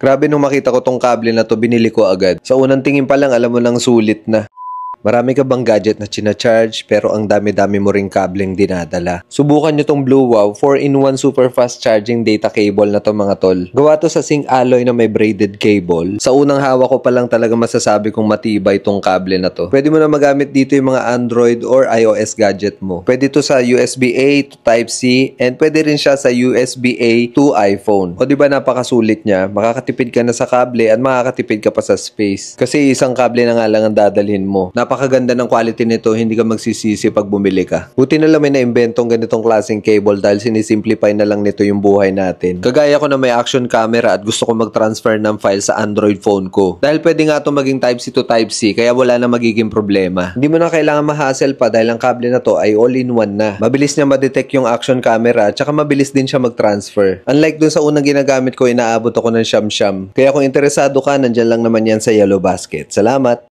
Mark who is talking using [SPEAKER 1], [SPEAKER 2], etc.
[SPEAKER 1] Grabe nung makita ko tong kable na to, binili ko agad. Sa unang tingin pa lang, alam mo nang sulit na. Marami ka bang gadget na chinacharge pero ang dami-dami mo ring kableng dinadala? Subukan nyo tong Blue Wow 4-in-1 super fast charging data cable na to mga tol. Gawa to sa zinc alloy na may braided cable. Sa unang hawak ko pa lang talaga masasabi kong matibay tong kable na to. Pwede mo na magamit dito yung mga Android or iOS gadget mo. Pwede to sa USB-A to Type-C and pwede rin siya sa USB-A to iPhone. O di ba napakasulit niya? Makakatipid ka na sa kable at makakatipid ka pa sa space. Kasi isang kable na nga lang ang dadalhin mo napakaganda ng quality nito, hindi ka magsisisi pag bumili ka. Buti na lang may naimbentong ganitong klaseng cable dahil sinisimplify na lang nito yung buhay natin. Kagaya ko na may action camera at gusto ko mag-transfer ng file sa Android phone ko. Dahil pwede nga ito maging Type-C to Type-C, kaya wala na magiging problema. Hindi mo na kailangan ma-hassle pa dahil ang kable na to ay all-in-one na. Mabilis niya ma-detect yung action camera at saka mabilis din siya mag-transfer. Unlike dun sa unang ginagamit ko, inaabot ako ng sham-sham. Kaya kung interesado ka, nandyan lang naman yan sa Yellow Basket. Salamat!